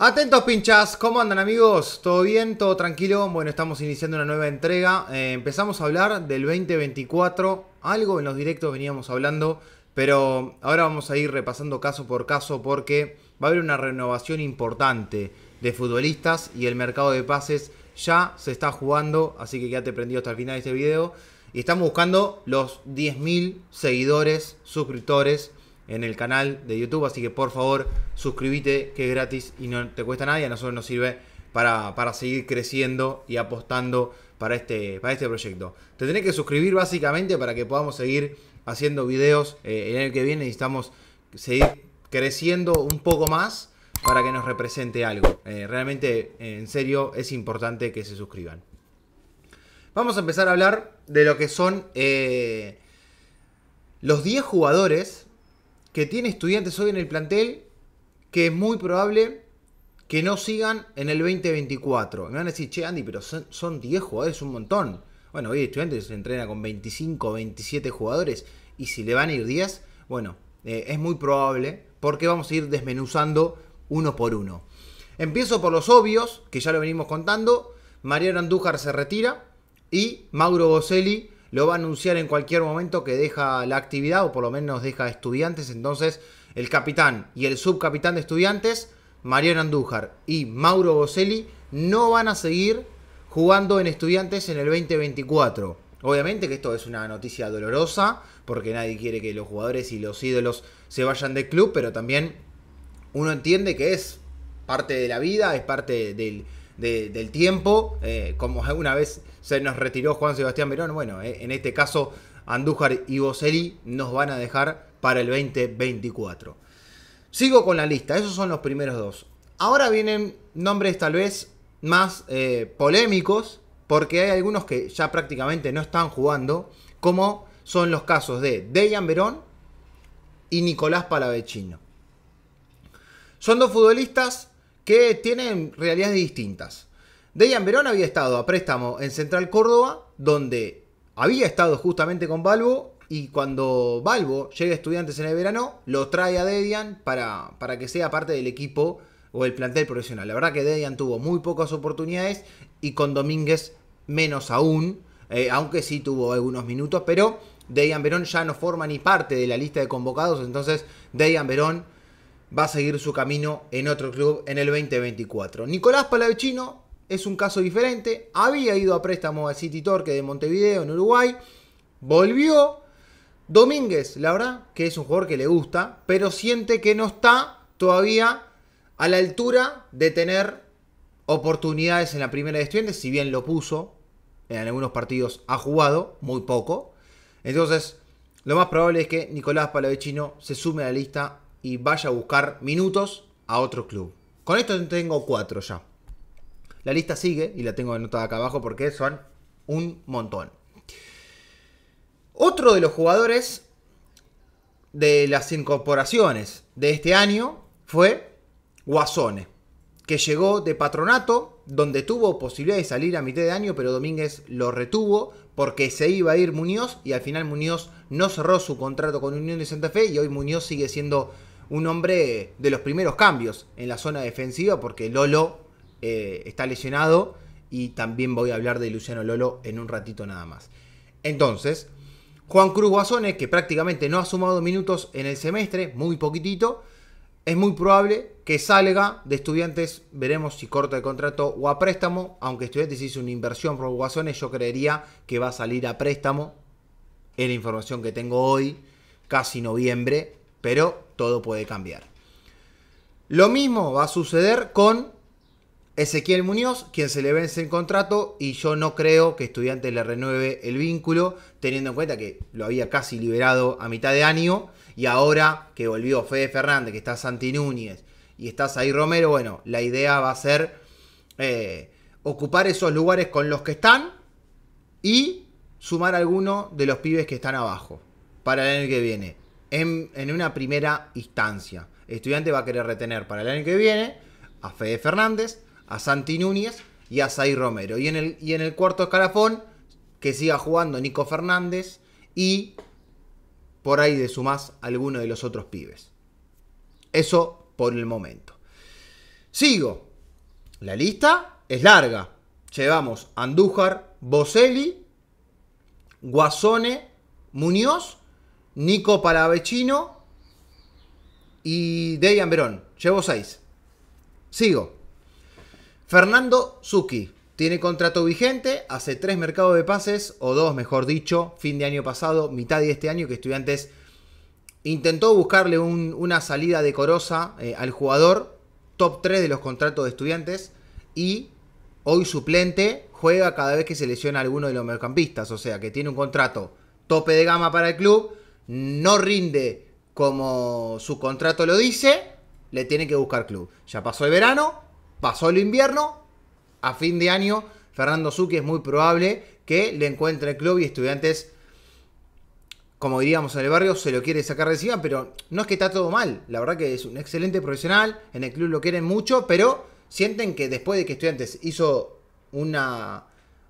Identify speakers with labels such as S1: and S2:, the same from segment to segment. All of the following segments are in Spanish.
S1: Atentos pinchas, ¿cómo andan amigos? ¿Todo bien? ¿Todo tranquilo? Bueno, estamos iniciando una nueva entrega. Eh, empezamos a hablar del 2024, algo en los directos veníamos hablando, pero ahora vamos a ir repasando caso por caso porque va a haber una renovación importante de futbolistas y el mercado de pases ya se está jugando, así que quédate prendido hasta el final de este video. Y estamos buscando los 10.000 seguidores, suscriptores en el canal de YouTube. Así que por favor, suscríbete, que es gratis y no te cuesta nada. Y a nosotros nos sirve para, seguir creciendo y apostando para este, para este proyecto. Te tenés que suscribir básicamente para que podamos seguir haciendo videos eh, en el que viene. Necesitamos seguir creciendo un poco más para que nos represente algo. Eh, realmente, en serio, es importante que se suscriban. Vamos a empezar a hablar de lo que son eh, los 10 jugadores que tiene estudiantes hoy en el plantel que es muy probable que no sigan en el 2024. Me van a decir, che, Andy, pero son, son 10 jugadores, un montón. Bueno, hoy estudiantes se entrena con 25, 27 jugadores y si le van a ir 10, bueno, eh, es muy probable porque vamos a ir desmenuzando uno por uno. Empiezo por los obvios, que ya lo venimos contando. Mariano Andújar se retira y Mauro Boselli lo va a anunciar en cualquier momento que deja la actividad o por lo menos deja estudiantes. Entonces el capitán y el subcapitán de estudiantes, Mariano Andújar y Mauro Boselli, no van a seguir jugando en estudiantes en el 2024. Obviamente que esto es una noticia dolorosa porque nadie quiere que los jugadores y los ídolos se vayan del club, pero también uno entiende que es parte de la vida, es parte del del tiempo, eh, como alguna vez se nos retiró Juan Sebastián Verón, bueno, eh, en este caso Andújar y Boselli nos van a dejar para el 2024. Sigo con la lista, esos son los primeros dos. Ahora vienen nombres tal vez más eh, polémicos, porque hay algunos que ya prácticamente no están jugando, como son los casos de Dejan Verón y Nicolás Palavecino. Son dos futbolistas que tienen realidades distintas. Dejan Verón había estado a préstamo en Central Córdoba, donde había estado justamente con Balbo, y cuando Balbo llega a estudiantes en el verano, lo trae a Dedian para, para que sea parte del equipo o el plantel profesional. La verdad que Dedian tuvo muy pocas oportunidades y con Domínguez menos aún, eh, aunque sí tuvo algunos minutos, pero Deian Verón ya no forma ni parte de la lista de convocados, entonces Dedian Verón va a seguir su camino en otro club en el 2024. Nicolás Palavecino es un caso diferente. Había ido a préstamo al City Torque de Montevideo, en Uruguay. Volvió. Domínguez, la verdad, que es un jugador que le gusta, pero siente que no está todavía a la altura de tener oportunidades en la primera de si bien lo puso, en algunos partidos ha jugado, muy poco. Entonces, lo más probable es que Nicolás Palavecino se sume a la lista y vaya a buscar minutos a otro club. Con esto tengo cuatro ya. La lista sigue y la tengo anotada acá abajo porque son un montón. Otro de los jugadores de las incorporaciones de este año fue Guasone, que llegó de patronato, donde tuvo posibilidad de salir a mitad de año, pero Domínguez lo retuvo porque se iba a ir Muñoz y al final Muñoz no cerró su contrato con Unión de Santa Fe y hoy Muñoz sigue siendo un hombre de los primeros cambios en la zona defensiva, porque Lolo eh, está lesionado y también voy a hablar de Luciano Lolo en un ratito nada más. Entonces, Juan Cruz Guasones, que prácticamente no ha sumado minutos en el semestre, muy poquitito, es muy probable que salga de estudiantes, veremos si corta el contrato o a préstamo, aunque estudiantes hizo una inversión por Guasones, yo creería que va a salir a préstamo, es la información que tengo hoy, casi noviembre, pero todo puede cambiar. Lo mismo va a suceder con Ezequiel Muñoz, quien se le vence el contrato y yo no creo que estudiante le renueve el vínculo, teniendo en cuenta que lo había casi liberado a mitad de año y ahora que volvió Fede Fernández, que está Santi Núñez y estás ahí Romero, bueno, la idea va a ser eh, ocupar esos lugares con los que están y sumar alguno de los pibes que están abajo para el año que viene en, una primera instancia. El estudiante va a querer retener para el año que viene a Fede Fernández, a Santi Núñez y a Zay Romero. Y en el, y en el cuarto escalafón, que siga jugando Nico Fernández y por ahí de más alguno de los otros pibes. Eso por el momento. Sigo. La lista es larga. Llevamos Andújar, Boselli, Guasone, Muñoz Nico Palavecino y Debian Verón. Llevo seis. Sigo. Fernando Zucchi. Tiene contrato vigente, hace tres mercados de pases, o dos mejor dicho, fin de año pasado, mitad de este año, que Estudiantes intentó buscarle una salida decorosa eh, al jugador, top 3 de los contratos de Estudiantes, y hoy suplente juega cada vez que se lesiona alguno de los mediocampistas, o sea que tiene un contrato tope de gama para el club, no rinde como su contrato lo dice, le tiene que buscar club. Ya pasó el verano, pasó el invierno, a fin de año Fernando Zucchi es muy probable que le encuentre club y estudiantes, como diríamos en el barrio, se lo quiere sacar de encima, pero no es que está todo mal. La verdad que es un excelente profesional, en el club lo quieren mucho, pero sienten que después de que estudiantes hizo una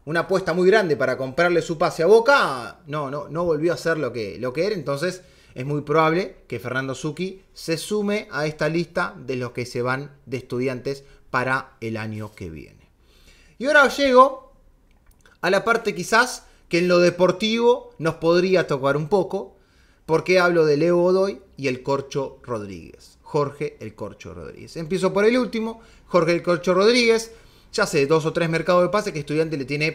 S1: una apuesta muy grande para comprarle su pase a Boca, no, no, no volvió a ser lo que, lo que era. Entonces es muy probable que Fernando Zucchi se sume a esta lista de los que se van de estudiantes para el año que viene. Y ahora llego a la parte quizás que en lo deportivo nos podría tocar un poco, porque hablo de Leo Godoy y el Corcho Rodríguez. Jorge el Corcho Rodríguez. Empiezo por el último, Jorge el Corcho Rodríguez ya sé, dos o tres mercados de pase que estudiante le tiene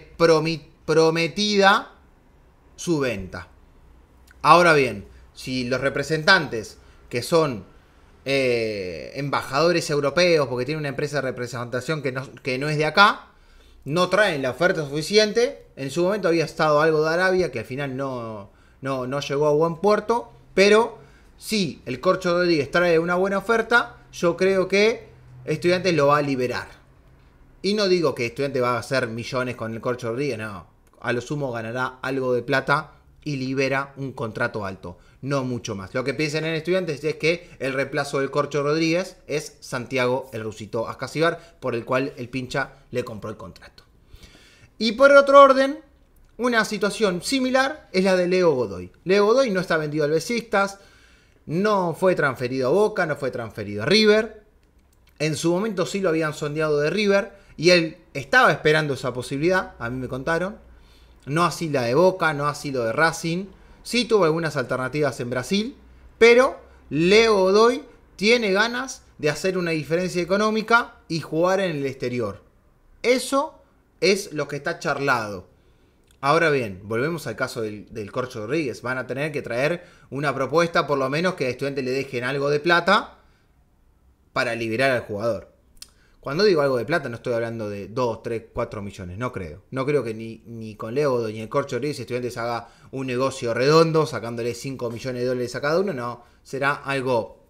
S1: prometida su venta. Ahora bien, si los representantes que son eh, embajadores europeos, porque tiene una empresa de representación que no, es de acá, no traen la oferta suficiente. En su momento había estado algo de Arabia que al final no, llegó a buen puerto, pero si el Corcho de Rodríguez trae una buena oferta, yo creo que estudiante lo va a liberar. Y no digo que estudiante va a hacer millones con el Corcho Rodríguez, no. A lo sumo ganará algo de plata y libera un contrato alto, no mucho más. Lo que piensan en estudiantes es que el reemplazo del Corcho Rodríguez es Santiago el Rusito Ascasibar, por el cual el pincha le compró el contrato. Y por otro orden, una situación similar es la de Leo Godoy. Leo Godoy no está vendido al besistas no fue transferido a Boca, no fue transferido a River. En su momento sí lo habían sondeado de River, y él estaba esperando esa posibilidad, a mí me contaron. No sido la de Boca, no ha lo de Racing. Sí tuvo algunas alternativas en Brasil, pero Leo Godoy tiene ganas de hacer una diferencia económica y jugar en el exterior. Eso es lo que está charlado. Ahora bien, volvemos al caso del, del, Corcho Rodríguez. Van a tener que traer una propuesta, por lo menos que al estudiante le dejen algo de plata para liberar al jugador. Cuando digo algo de plata, no estoy hablando de 2, 3, 4 millones, no creo. No creo que ni, ni con Leo ni el Corcho Ríos Estudiantes haga un negocio redondo sacándole 5 millones de dólares a cada uno, no. Será algo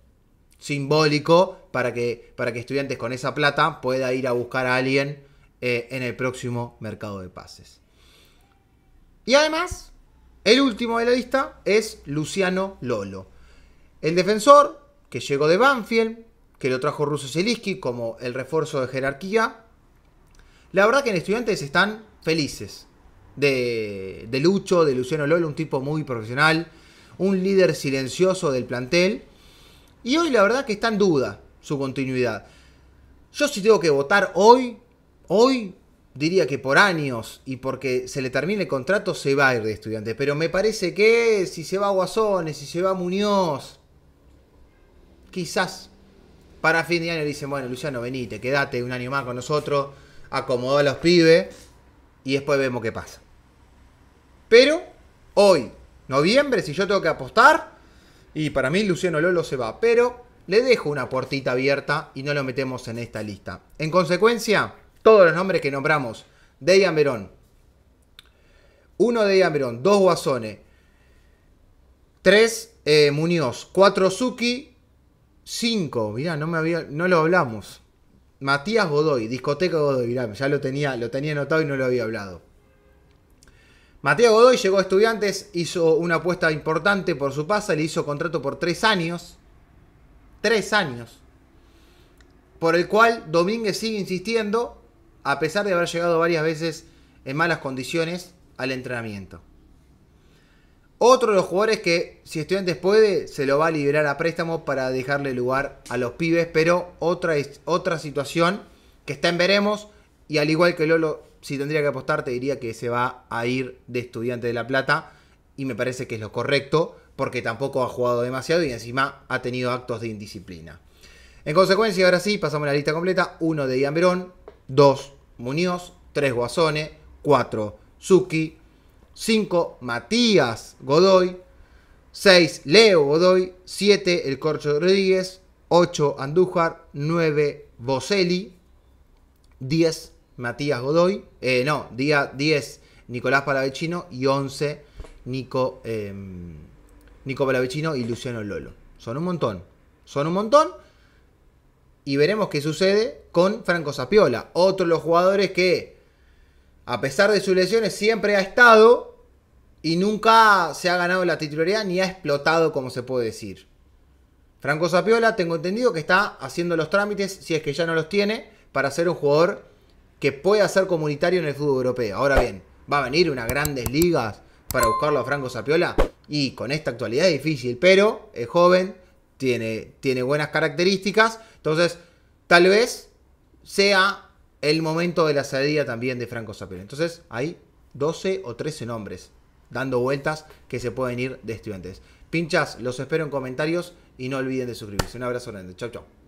S1: simbólico para que, para que Estudiantes con esa plata pueda ir a buscar a alguien eh, en el próximo mercado de pases. Y además, el último de la lista es Luciano Lolo. El defensor que llegó de Banfield, que lo trajo Ruso Zelinsky como el refuerzo de jerarquía. La verdad que en estudiantes están felices de, de Lucho, de Luciano Lolo, un tipo muy profesional, un líder silencioso del plantel. Y hoy la verdad que está en duda su continuidad. Yo si tengo que votar hoy, hoy diría que por años y porque se le termine el contrato se va a ir de estudiante. Pero me parece que si se va Guasones, si se va Muñoz, quizás para fin de año dicen, bueno, Luciano, venite, quédate un año más con nosotros, acomodó a los pibes y después vemos qué pasa. Pero hoy, noviembre, si yo tengo que apostar, y para mí Luciano Lolo se va, pero le dejo una puertita abierta y no lo metemos en esta lista. En consecuencia, todos los nombres que nombramos, Deian Verón, uno de Verón, dos Guasone, tres eh, Muñoz, cuatro Suki, 5, mirá, no, me no lo hablamos. Matías Godoy, discoteca Godoy, mirá, ya lo tenía, lo tenía anotado y no lo había hablado. Matías Godoy llegó a Estudiantes, hizo una apuesta importante por su pasa, le hizo contrato por 3 años. 3 años. Por el cual Domínguez sigue insistiendo, a pesar de haber llegado varias veces en malas condiciones al entrenamiento. Otro de los jugadores que, si Estudiantes puede, se lo va a liberar a préstamo para dejarle lugar a los pibes. Pero otra, otra situación que está en veremos. Y al igual que Lolo, si tendría que apostar, te diría que se va a ir de Estudiante de La Plata. Y me parece que es lo correcto, porque tampoco ha jugado demasiado y encima ha tenido actos de indisciplina. En consecuencia, ahora sí, pasamos la lista completa. Uno de Ian Verón, 2 Muñoz, tres Guasone, 4 Suki, 5. Matías Godoy. 6. Leo Godoy. 7. El Corcho Rodríguez. 8. Andújar. 9. Boselli. 10. Matías Godoy. Eh, no, 10. Nicolás Palavecino. Y 11. Nico, eh, Nico Palavecino y Luciano Lolo. Son un montón. Son un montón. Y veremos qué sucede con Franco Sapiola. Otro de los jugadores que a pesar de sus lesiones, siempre ha estado y nunca se ha ganado la titularidad ni ha explotado, como se puede decir. Franco Sapiola, tengo entendido que está haciendo los trámites, si es que ya no los tiene, para ser un jugador que pueda ser comunitario en el fútbol europeo. Ahora bien, ¿va a venir unas grandes ligas para buscarlo a Franco Sapiola? Y con esta actualidad es difícil, pero es joven, tiene, tiene buenas características, entonces tal vez sea el momento de la salida también de Franco Sapir. Entonces hay 12 o 13 nombres dando vueltas que se pueden ir de estudiantes. Pinchas, los espero en comentarios y no olviden de suscribirse. Un abrazo grande. Chau, chau.